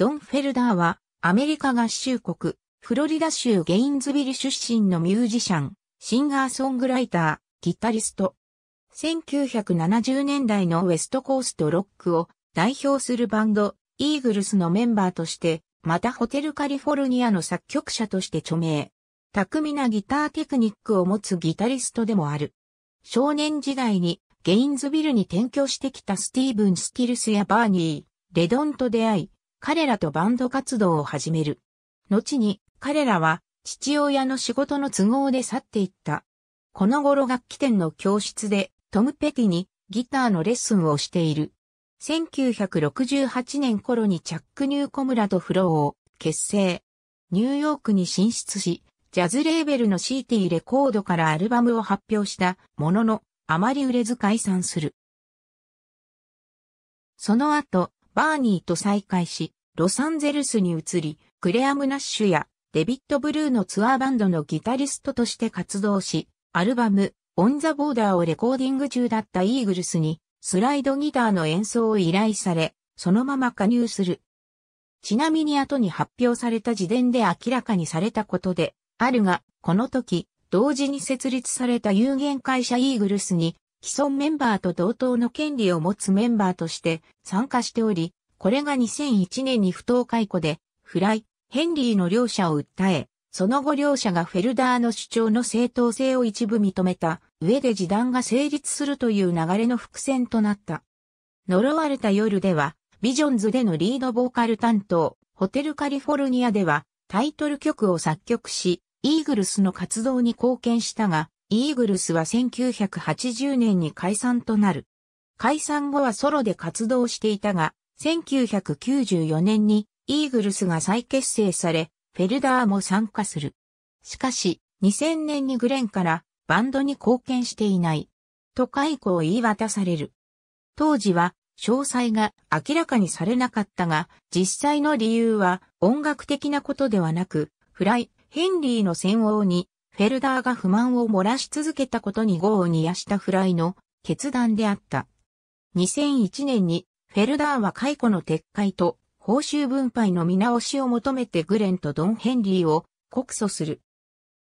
ドン・フェルダーは、アメリカ合衆国、フロリダ州ゲインズビル出身のミュージシャン、シンガーソングライター、ギタリスト。1970年代のウエストコーストロックを代表するバンド、イーグルスのメンバーとして、またホテルカリフォルニアの作曲者として著名。巧みなギターテクニックを持つギタリストでもある。少年時代にゲインズビルに転居してきたスティーブン・スティルスやバーニー、レドンと出会い、彼らとバンド活動を始める。後に彼らは父親の仕事の都合で去っていった。この頃楽器店の教室でトム・ペティにギターのレッスンをしている。1968年頃にチャック・ニューコムラとフローを結成。ニューヨークに進出し、ジャズレーベルの CT レコードからアルバムを発表したものの、あまり売れず解散する。その後、バーニーと再会し、ロサンゼルスに移り、クレアム・ナッシュやデビット・ブルーのツアーバンドのギタリストとして活動し、アルバム、オン・ザ・ボーダーをレコーディング中だったイーグルスに、スライドギターの演奏を依頼され、そのまま加入する。ちなみに後に発表された時点で明らかにされたことで、あるが、この時、同時に設立された有限会社イーグルスに、既存メンバーと同等の権利を持つメンバーとして参加しており、これが2001年に不当解雇で、フライ、ヘンリーの両者を訴え、その後両者がフェルダーの主張の正当性を一部認めた上で示談が成立するという流れの伏線となった。呪われた夜では、ビジョンズでのリードボーカル担当、ホテルカリフォルニアではタイトル曲を作曲し、イーグルスの活動に貢献したが、イーグルスは1980年に解散となる。解散後はソロで活動していたが、1994年にイーグルスが再結成され、フェルダーも参加する。しかし、2000年にグレンからバンドに貢献していない。と解雇を言い渡される。当時は詳細が明らかにされなかったが、実際の理由は音楽的なことではなく、フライ、ヘンリーの戦王にフェルダーが不満を漏らし続けたことに業を煮やしたフライの決断であった。2001年にフェルダーは解雇の撤回と報酬分配の見直しを求めてグレンとドン・ヘンリーを告訴する。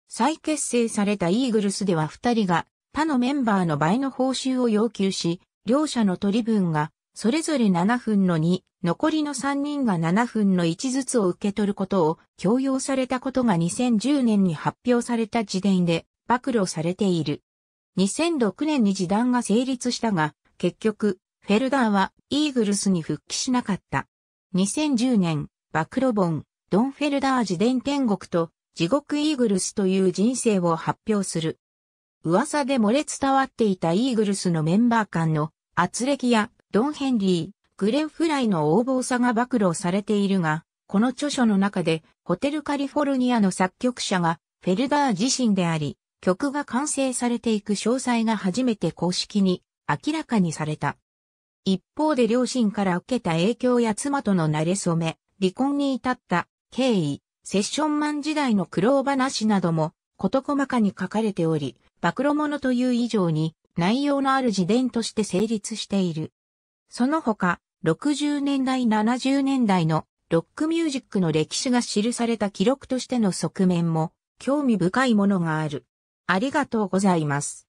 再結成されたイーグルスでは二人が他のメンバーの倍の報酬を要求し、両者の取り分がそれぞれ7分の2、残りの3人が7分の1ずつを受け取ることを強要されたことが2010年に発表された時点で暴露されている。2006年に時短が成立したが、結局、フェルダーはイーグルスに復帰しなかった。2010年、暴露本、ドン・フェルダー自伝天国と地獄イーグルスという人生を発表する。噂で漏れ伝わっていたイーグルスのメンバー間の圧力やドン・ヘンリー、グレン・フライの横暴さが暴露されているが、この著書の中で、ホテルカリフォルニアの作曲者が、フェルダー自身であり、曲が完成されていく詳細が初めて公式に明らかにされた。一方で両親から受けた影響や妻との慣れ染め、離婚に至った経緯、セッションマン時代の苦労話なども事細かに書かれており、暴露者という以上に内容のある自伝として成立している。その他、60年代70年代のロックミュージックの歴史が記された記録としての側面も興味深いものがある。ありがとうございます。